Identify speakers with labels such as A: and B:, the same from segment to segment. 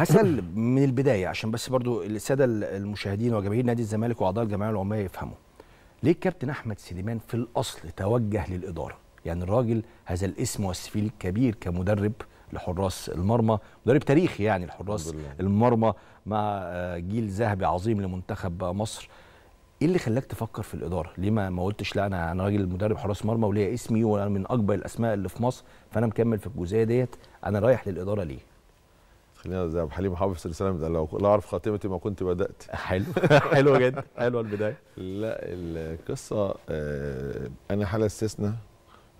A: هسال من البدايه عشان بس برضو الساده المشاهدين وجماهير نادي الزمالك واعضاء الجمعيه العموميه يفهموا ليه الكابتن احمد سليمان في الاصل توجه للاداره يعني الراجل هذا الاسم والسفيل الكبير كمدرب لحراس المرمى مدرب تاريخي يعني لحراس المرمى مع آه، جيل ذهبي عظيم لمنتخب مصر ايه اللي خلاك تفكر في الاداره ليه ما ما قلتش لا انا انا راجل مدرب حراس مرمى وليا اسمي وانا من اكبر الاسماء اللي في مصر فانا مكمل في الجزئيه ديت انا رايح للاداره ليه خلينا
B: زي ابو حليم حافظ الرساله لو اعرف خاتمتي ما كنت بدات حلو حلوه جدا حلوه البدايه لا القصه آه، انا حاله استثناء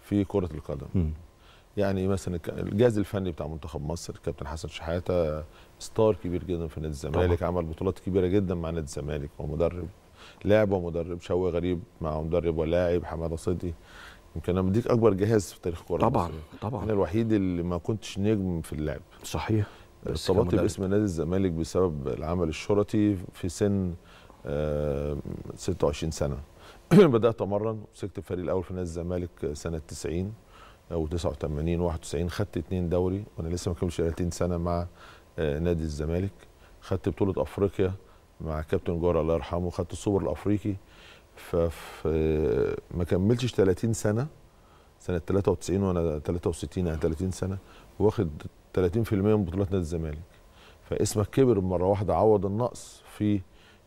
B: في كره القدم م. يعني مثلا الجهاز الفني بتاع منتخب مصر كابتن حسن شحاته ستار كبير جدا في نادي الزمالك عمل بطولات كبيره جدا مع نادي الزمالك ومدرب لاعب ومدرب شوقي غريب مع مدرب ولاعب حماده صدي يمكن انا مديك اكبر جهاز في تاريخ كره طبعا مصر. طبعا انا الوحيد اللي ما كنتش نجم في اللعب صحيح ارتبطت باسم نادي الزمالك بسبب العمل الشرطي في سن 26 آه، سنه بدات امرن مسكت الفريق الاول في نادي الزمالك سنه 90 او 89 91 خدت اثنين دوري وانا لسه ما كملش 30 سنه مع آه، نادي الزمالك خدت بطوله افريقيا مع كابتن جار الله يرحمه خدت السوبر الافريقي ففي آه، ما كملتش 30 سنه سنه 93 وانا 63 يعني 30 سنه واخد 30% من بطولات نادي الزمالك فاسمك كبر مره واحده عوض النقص في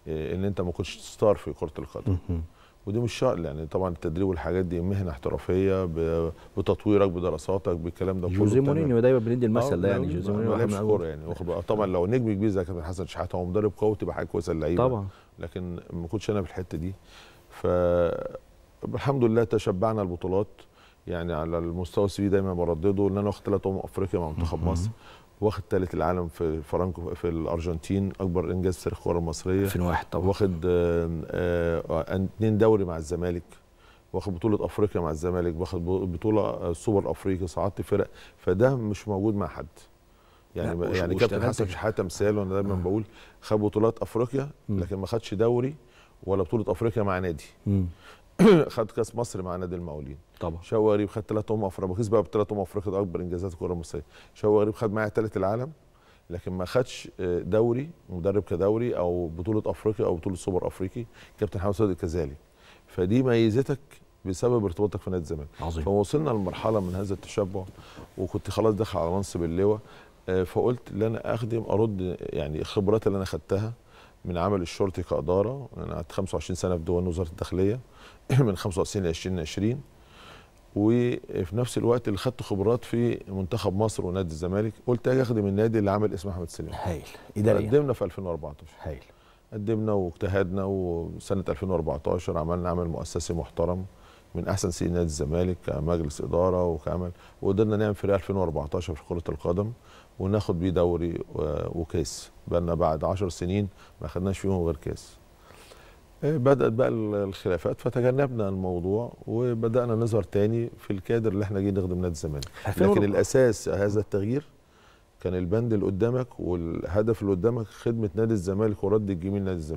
B: آه، ان انت ما كنتش ستار في كره القدم ودي مش شغل يعني طبعا التدريب والحاجات دي مهنه احترافيه بتطويرك بدراساتك بالكلام ده كله جوزي مورينيو دايما بندي آه، المثل ده يعني جوزي مورينيو لعيب كوره يعني واخد طبعا لو نجم كبير زي كابتن حسن شحاته هو مدرب قوي تبقى حاجه كويسه للعيبه طبعا لكن ما كنتش انا في الحته دي ف الحمد لله تشبعنا البطولات يعني على المستوى السي دايما بردده ان انا واخد ثلاث امم افريقيا مع منتخب مصر واخد ثالث العالم في فرانكو في الارجنتين اكبر انجاز في تاريخ الكره المصريه 2001 طبعا واخد اثنين آه، آه، دوري مع الزمالك واخد بطوله افريقيا مع الزمالك واخد بطوله آه، سوبر افريقيا صعدت فرق فده مش موجود مع حد يعني مش يعني كابتن حسن شحاته مثال وانا دايما بقول خد بطولات افريقيا لكن ما خدش دوري ولا بطوله افريقيا مع نادي خد كاس مصر مع نادي المقاولين طبعا شوقي غريب خد ثلاث امم افريقيا بخيس بقى بثلاث امم افريقيا اكبر انجازات الكره المصريه شوقي غريب خد معايا ثالث العالم لكن ما خدش آه، دوري مدرب كدوري او بطوله افريقيا او بطوله سوبر افريقي كابتن حماد صادق كذلك فدي ميزتك بسبب ارتباطك في نادي الزمالك عظيم فوصلنا لمرحله من هذا التشبع وكنت خلاص داخل على منصب اللواء آه، فقلت ان انا اخدم ارد يعني الخبرات اللي انا خدتها من عمل الشرطي كاداره انا قعدت 25 سنه في دول وزاره الداخليه من 95 ل 2020 وفي نفس الوقت اللي خدت خبرات في منتخب مصر ونادي الزمالك قلت اجي اخدم النادي اللي عامل اسم احمد سليم
A: هايل اداريا
B: قدمنا في 2014 هايل قدمنا واجتهدنا وسنه 2014 عملنا عمل مؤسسي محترم من احسن سنين نادي الزمالك كمجلس اداره وكعمل وقدرنا نعمل فريق 2014 في كره القدم وناخد بيه دوري آه، وكاس بقالنا بعد 10 سنين ما خدناش فيهم غير كاس آه، بدات بقى الخلافات فتجنبنا الموضوع وبدانا نظهر تاني في الكادر اللي احنا جايين نخدم نادي الزمالك لكن الاساس هذا التغيير كان البند اللي قدامك والهدف اللي قدامك خدمه نادي الزمالك ورد الجميل نادي الزمالك